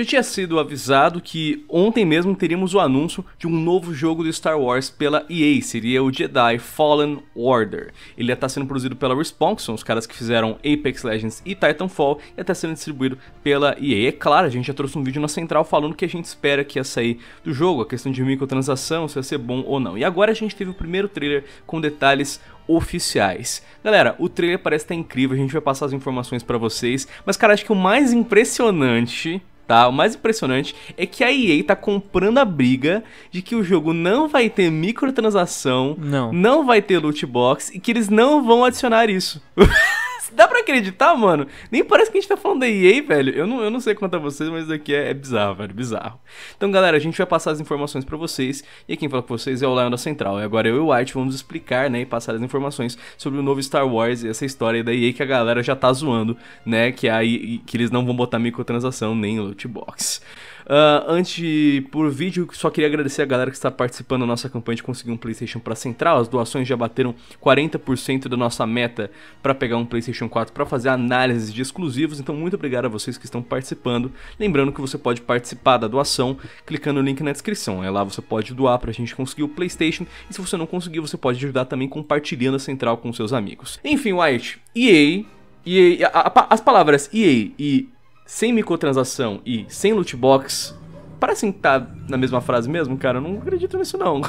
Já tinha sido avisado que ontem mesmo teríamos o anúncio de um novo jogo do Star Wars pela EA, seria o Jedi Fallen Order. Ele ia estar sendo produzido pela Respawn, que são os caras que fizeram Apex Legends e Titanfall, e até sendo distribuído pela EA. É claro, a gente já trouxe um vídeo na central falando que a gente espera que ia sair do jogo, a questão de microtransação, se ia ser bom ou não. E agora a gente teve o primeiro trailer com detalhes oficiais. Galera, o trailer parece estar incrível, a gente vai passar as informações para vocês, mas cara, acho que o mais impressionante tá? O mais impressionante é que a EA tá comprando a briga de que o jogo não vai ter microtransação, não, não vai ter loot box e que eles não vão adicionar isso. Dá pra acreditar, mano? Nem parece que a gente tá falando da EA, velho. Eu não, eu não sei quanto a vocês, mas isso daqui é, é, bizarro, velho. Bizarro. Então, galera, a gente vai passar as informações pra vocês. E quem fala com vocês é o Lion da Central. E agora eu e o White vamos explicar, né? E passar as informações sobre o novo Star Wars e essa história da EA que a galera já tá zoando, né? Que, é aí, que eles não vão botar microtransação nem lootbox box. Uh, antes, por vídeo, só queria agradecer a galera que está participando da nossa campanha de conseguir um PlayStation para Central. As doações já bateram 40% da nossa meta para pegar um PlayStation 4 para fazer análises de exclusivos. Então, muito obrigado a vocês que estão participando. Lembrando que você pode participar da doação clicando no link na descrição. É lá você pode doar para a gente conseguir o PlayStation. E se você não conseguir, você pode ajudar também compartilhando a Central com seus amigos. Enfim, White, EA. EA a, a, as palavras EA e sem microtransação e sem loot box parecem estar tá na mesma frase mesmo, cara. Eu não acredito nisso, não.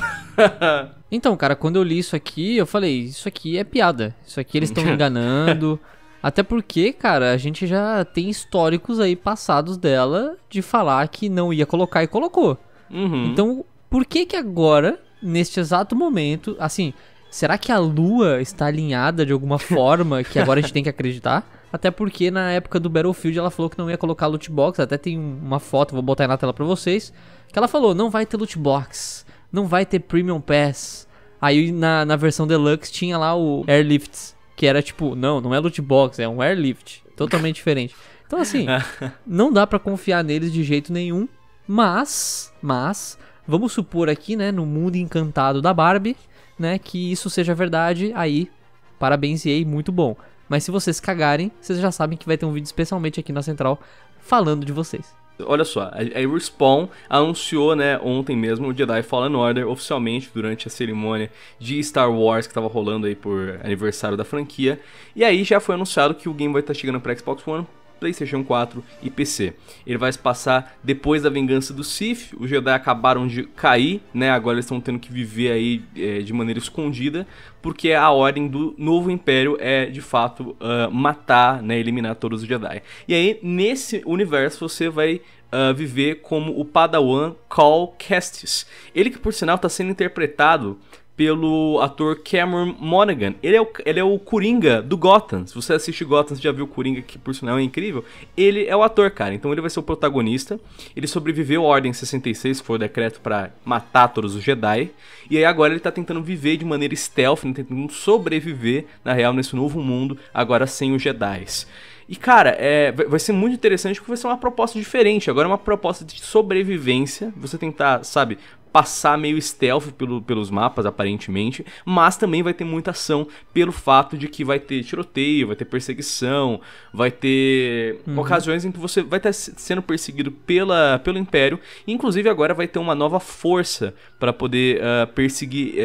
então, cara, quando eu li isso aqui, eu falei, isso aqui é piada. Isso aqui eles estão enganando. Até porque, cara, a gente já tem históricos aí passados dela de falar que não ia colocar e colocou. Uhum. Então, por que que agora, neste exato momento, assim, será que a lua está alinhada de alguma forma que agora a gente tem que acreditar? Até porque na época do Battlefield ela falou que não ia colocar loot box. Até tem uma foto, vou botar aí na tela pra vocês. Que ela falou: não vai ter loot box, não vai ter Premium Pass. Aí na, na versão deluxe tinha lá o Airlifts, que era tipo: não, não é loot box, é um Airlift. Totalmente diferente. Então assim, não dá para confiar neles de jeito nenhum. Mas, mas, vamos supor aqui, né, no mundo encantado da Barbie, né, que isso seja verdade. Aí, parabéns, EA, muito bom. Mas se vocês cagarem, vocês já sabem que vai ter um vídeo especialmente aqui na Central falando de vocês. Olha só, a Respawn anunciou, né, ontem mesmo o Jedi Fallen Order oficialmente durante a cerimônia de Star Wars que estava rolando aí por aniversário da franquia. E aí já foi anunciado que o game vai estar tá chegando para Xbox One PlayStation 4 e PC. Ele vai se passar depois da vingança do Sith, os Jedi acabaram de cair, né? Agora eles estão tendo que viver aí é, de maneira escondida, porque a ordem do novo império é de fato uh, matar, né? Eliminar todos os Jedi. E aí, nesse universo, você vai Uh, viver como o Padawan Call Kestis. Ele que, por sinal, está sendo interpretado pelo ator Cameron Monaghan. Ele é, o, ele é o Coringa do Gotham. Se você assiste Gotham, você já viu o Coringa, que por sinal é incrível. Ele é o ator, cara. Então ele vai ser o protagonista. Ele sobreviveu à Ordem 66, que foi o decreto para matar todos os Jedi. E aí agora ele tá tentando viver de maneira stealth, né? tentando sobreviver, na real, nesse novo mundo, agora sem os Jedi. E, cara, é, vai ser muito interessante porque vai ser uma proposta diferente. Agora é uma proposta de sobrevivência. Você tentar, sabe, passar meio stealth pelo, pelos mapas, aparentemente, mas também vai ter muita ação pelo fato de que vai ter tiroteio, vai ter perseguição, vai ter uhum. ocasiões em que você vai tá estar sendo perseguido pela, pelo Império, e inclusive agora vai ter uma nova força para poder uh, perseguir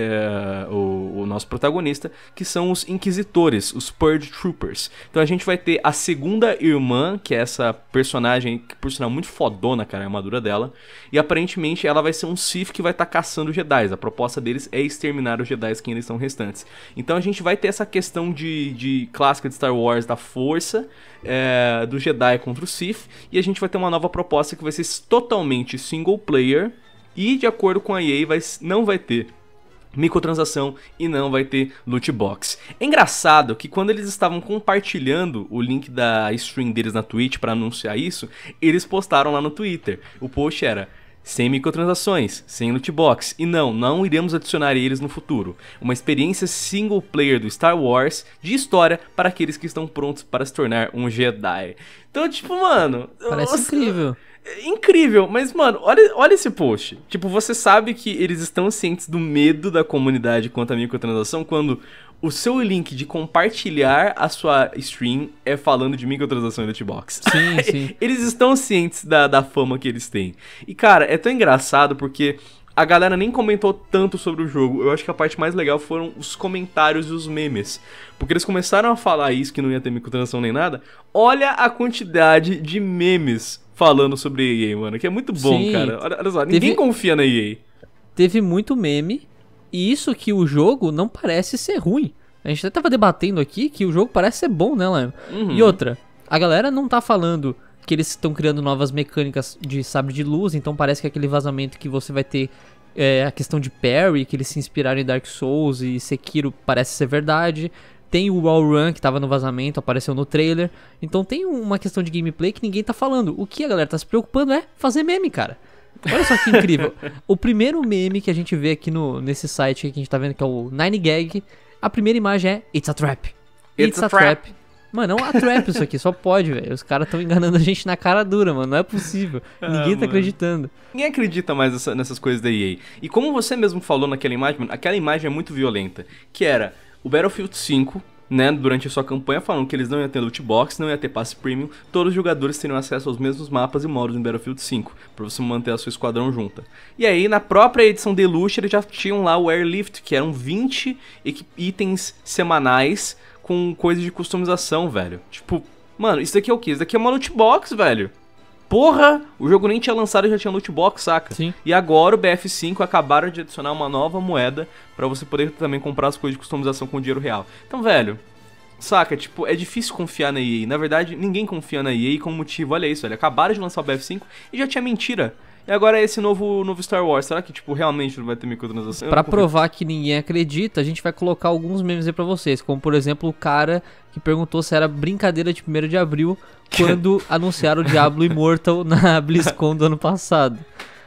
uh, o, o nosso protagonista, que são os Inquisitores, os Purge Troopers. Então a gente vai ter a segunda irmã, que é essa personagem, que por sinal é muito fodona, cara, a armadura dela, e aparentemente ela vai ser um Sith que vai estar tá caçando Jedi. A proposta deles é exterminar os Jedi que ainda estão restantes. Então a gente vai ter essa questão de, de clássica de Star Wars da força é, do Jedi contra o Sith. E a gente vai ter uma nova proposta que vai ser totalmente single player. E de acordo com a EA, vai, não vai ter microtransação e não vai ter loot box. É engraçado que quando eles estavam compartilhando o link da stream deles na Twitch para anunciar isso, eles postaram lá no Twitter. O post era sem microtransações, sem loot box, e não, não iremos adicionar eles no futuro. Uma experiência single player do Star Wars de história para aqueles que estão prontos para se tornar um Jedi. Então, tipo, mano. Parece nossa, incrível. incrível, mas, mano, olha, olha esse post. Tipo, você sabe que eles estão cientes do medo da comunidade quanto à microtransação quando o seu link de compartilhar a sua stream é falando de microtransação e lootbox. Sim, sim. eles estão cientes da, da fama que eles têm. E, cara, é tão engraçado porque a galera nem comentou tanto sobre o jogo. Eu acho que a parte mais legal foram os comentários e os memes. Porque eles começaram a falar isso, que não ia ter microtransação nem nada. Olha a quantidade de memes falando sobre EA, mano. Que é muito bom, Sim. cara. Olha, olha só, ninguém teve, confia na EA. Teve muito meme. E isso que o jogo não parece ser ruim. A gente até tava debatendo aqui que o jogo parece ser bom, né, Lion? Uhum. E outra, a galera não tá falando que eles estão criando novas mecânicas de sabre de luz, então parece que aquele vazamento que você vai ter é, a questão de parry, que eles se inspiraram em Dark Souls e Sekiro parece ser verdade. Tem o Wall Run que tava no vazamento, apareceu no trailer. Então tem uma questão de gameplay que ninguém tá falando. O que a galera tá se preocupando é fazer meme, cara. Olha só que incrível. o primeiro meme que a gente vê aqui no, nesse site que a gente tá vendo, que é o Nine Gag, a primeira imagem é It's a Trap. It's, It's a, a, trap. trap. Mano, é uma trap isso aqui, só pode, velho. Os caras estão enganando a gente na cara dura, mano. Não é possível. Ah, Ninguém tá mano. acreditando. Ninguém acredita mais nessa, nessas coisas da EA. E como você mesmo falou naquela imagem, mano, aquela imagem é muito violenta. Que era o Battlefield 5 né, durante a sua campanha, falando que eles não iam ter loot box, não ia ter passe premium, todos os jogadores teriam acesso aos mesmos mapas e modos em Battlefield 5, para você manter a sua esquadrão junta. E aí, na própria edição Deluxe, eles já tinham lá o Airlift, que eram 20 itens semanais com coisas de customização, velho. Tipo, mano, isso daqui é o quê? Isso daqui é uma loot box, velho. Porra, o jogo nem tinha lançado e já tinha loot box, saca? Sim. E agora o BF5 acabaram de adicionar uma nova moeda para você poder também comprar as coisas de customização com dinheiro real. Então, velho, Saca, tipo, é difícil confiar na EA. Na verdade, ninguém confia na EA com motivo. Olha isso, olha, acabaram de lançar o BF5 e já tinha mentira e agora esse novo, novo Star Wars, será que, tipo, realmente não vai ter microtransação? Pra provar que ninguém acredita, a gente vai colocar alguns memes aí pra vocês. Como, por exemplo, o cara que perguntou se era brincadeira de 1 de abril quando anunciaram o Diablo Immortal na BlizzCon do ano passado.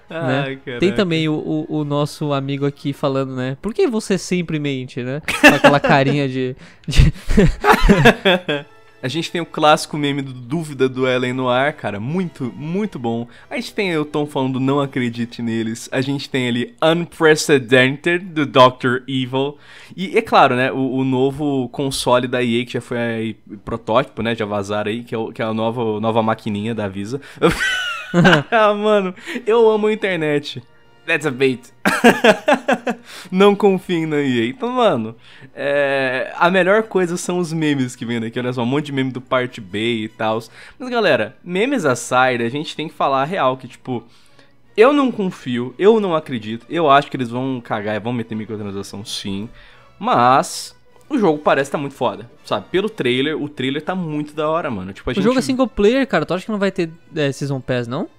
Né? Ai, Tem também o, o, o, nosso amigo aqui falando, né? Por que você sempre mente, né? Com aquela carinha de... de... A gente tem o clássico meme do Dúvida do Ellen no ar, cara, muito, muito bom. A gente tem o Tom falando Não Acredite Neles. A gente tem ali Unprecedented, do Dr. Evil. E é claro, né, o, o novo console da EA, que já foi aí, protótipo, né, já vazaram aí, que é, o, que é a nova, nova maquininha da Visa. ah, mano, eu amo a internet. That's a bait. não confiem na EA. Então, mano, é... a melhor coisa são os memes que vêm daqui. Olha só, um monte de meme do Part B e tal. Mas, galera, memes a aside, a gente tem que falar a real, que, tipo, eu não confio, eu não acredito, eu acho que eles vão cagar e vão meter microtransação sim, mas... O jogo parece tá muito foda, sabe? Pelo trailer, o trailer tá muito da hora, mano. Tipo, a o gente... jogo é single player, cara. Tu acha que não vai ter é, Season Pass, não?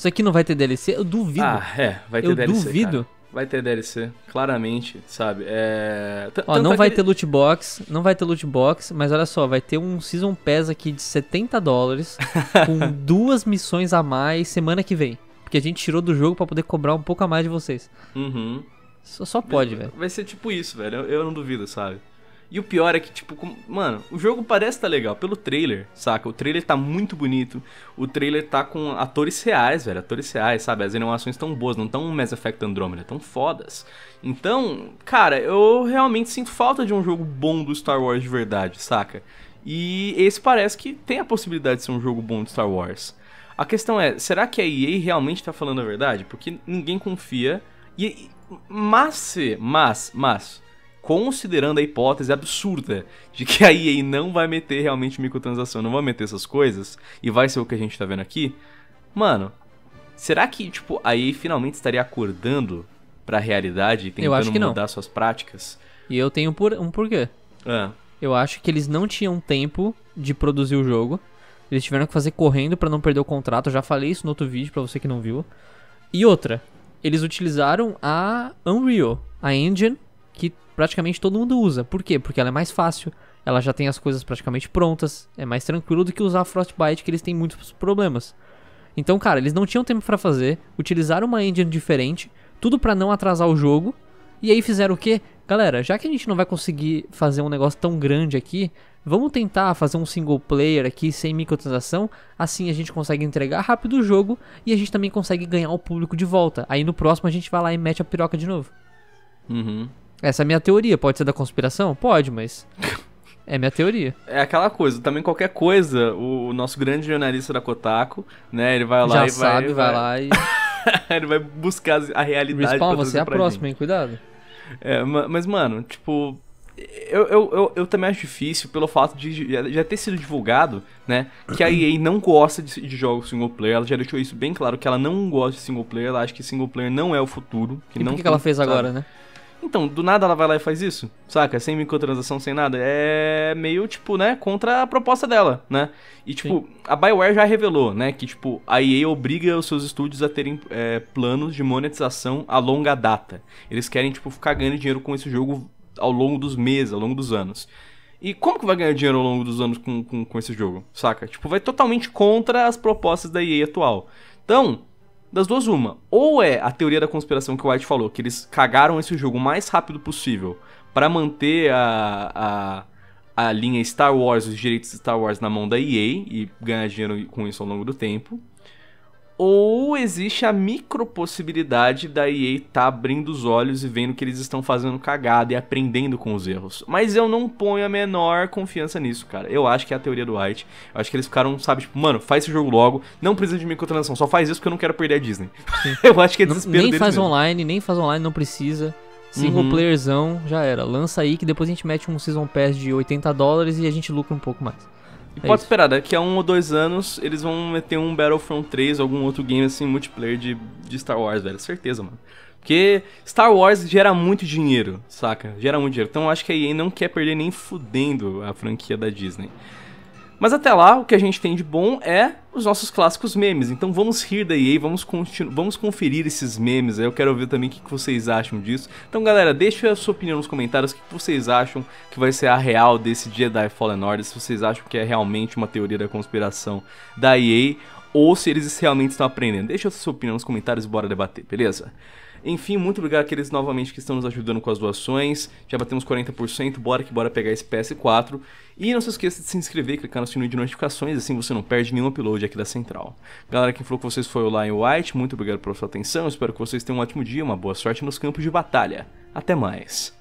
Isso aqui não vai ter DLC? Eu duvido. Ah, é, vai ter eu DLC. Eu duvido. Cara. Vai ter DLC, claramente, sabe? É... Ó, não é vai ter loot box, não vai ter loot box, mas olha só, vai ter um Season Pass aqui de 70 dólares, com duas missões a mais semana que vem. Porque a gente tirou do jogo para poder cobrar um pouco a mais de vocês. Uhum. Só, só pode, velho. Vai ser tipo isso, velho. Eu, eu não duvido, sabe? E o pior é que, tipo, com... mano, o jogo parece estar tá legal pelo trailer, saca? O trailer tá muito bonito. O trailer tá com atores reais, velho. Atores reais, sabe? As animações tão boas, não tão Mass Effect Andromeda, tão fodas. Então, cara, eu realmente sinto falta de um jogo bom do Star Wars de verdade, saca? E esse parece que tem a possibilidade de ser um jogo bom do Star Wars. A questão é, será que a EA realmente tá falando a verdade? Porque ninguém confia. E. Mas, mas, mas considerando a hipótese absurda de que a EA não vai meter realmente microtransação, não vai meter essas coisas, e vai ser o que a gente tá vendo aqui, mano, será que, tipo, a EA finalmente estaria acordando pra realidade e tentando mudar não. suas práticas? E eu tenho por, um porquê. É. Eu acho que eles não tinham tempo de produzir o jogo. Eles tiveram que fazer correndo para não perder o contrato. Eu já falei isso no outro vídeo para você que não viu. E outra, eles utilizaram a Unreal, a engine que praticamente todo mundo usa. Por quê? Porque ela é mais fácil, ela já tem as coisas praticamente prontas, é mais tranquilo do que usar a Frostbite, que eles têm muitos problemas. Então, cara, eles não tinham tempo para fazer, utilizaram uma engine diferente, tudo para não atrasar o jogo. E aí fizeram o quê? Galera, já que a gente não vai conseguir fazer um negócio tão grande aqui, vamos tentar fazer um single player aqui sem microtransação, assim a gente consegue entregar rápido o jogo e a gente também consegue ganhar o público de volta. Aí no próximo a gente vai lá e mete a piroca de novo. Uhum. Essa é a minha teoria. Pode ser da conspiração? Pode, mas. É minha teoria. É aquela coisa, também qualquer coisa, o, nosso grande jornalista da Kotaku, né, ele vai lá Já e sabe, vai, vai lá e ele vai buscar a realidade Respawn, você é a próxima, hein, cuidado. É, mas mano, tipo, eu, eu, eu, eu, também acho difícil pelo fato de já ter sido divulgado, né? Que a EA não gosta de, de, jogos single player. Ela já deixou isso bem claro que ela não gosta de single player. Ela acha que single player não é o futuro. Que e não que, que ela fez agora, né? Então, do nada ela vai lá e faz isso, saca? Sem microtransação, sem nada. É meio, tipo, né, contra a proposta dela, né? E, tipo, Sim. a Bioware já revelou, né, que, tipo, a EA obriga os seus estúdios a terem é, planos de monetização a longa data. Eles querem, tipo, ficar ganhando dinheiro com esse jogo ao longo dos meses, ao longo dos anos. E como que vai ganhar dinheiro ao longo dos anos com, com, com esse jogo, saca? Tipo, vai totalmente contra as propostas da EA atual. Então, das duas, uma. Ou é a teoria da conspiração que o White falou, que eles cagaram esse jogo o mais rápido possível para manter a, a, a linha Star Wars, os direitos de Star Wars na mão da EA e ganhar dinheiro com isso ao longo do tempo ou existe a micro possibilidade da EA tá abrindo os olhos e vendo que eles estão fazendo cagada e aprendendo com os erros. Mas eu não ponho a menor confiança nisso, cara. Eu acho que é a teoria do White. Eu acho que eles ficaram, sabe, tipo, mano, faz esse jogo logo, não precisa de microtransação, só faz isso porque eu não quero perder a Disney. eu acho que é desespero Nem faz mesmo. online, nem faz online, não precisa. Single uhum. playerzão, já era. Lança aí que depois a gente mete um Season Pass de 80 dólares e a gente lucra um pouco mais. É e é pode isso. esperar, daqui a um ou dois anos eles vão meter um Battlefront 3, algum outro game assim, multiplayer de, de Star Wars, velho. Certeza, mano. Porque Star Wars gera muito dinheiro, saca? Gera muito dinheiro. Então acho que a EA não quer perder nem fudendo a franquia da Disney. Mas até lá, o que a gente tem de bom é os nossos clássicos memes. Então vamos rir da EA, vamos, vamos conferir esses memes. Eu quero ver também o que vocês acham disso. Então, galera, deixe a sua opinião nos comentários. O que vocês acham que vai ser a real desse Jedi Fallen Order? Se vocês acham que é realmente uma teoria da conspiração da EA ou se eles realmente estão aprendendo. Deixa a sua opinião nos comentários e bora debater, beleza? Enfim, muito obrigado àqueles novamente que estão nos ajudando com as doações. Já batemos 40%, bora que bora pegar esse PS4. E não se esqueça de se inscrever, clicar no sininho de notificações, assim você não perde nenhum upload aqui da Central. Galera, quem falou com vocês foi o Lion White, muito obrigado pela sua atenção, espero que vocês tenham um ótimo dia, uma boa sorte nos campos de batalha. Até mais!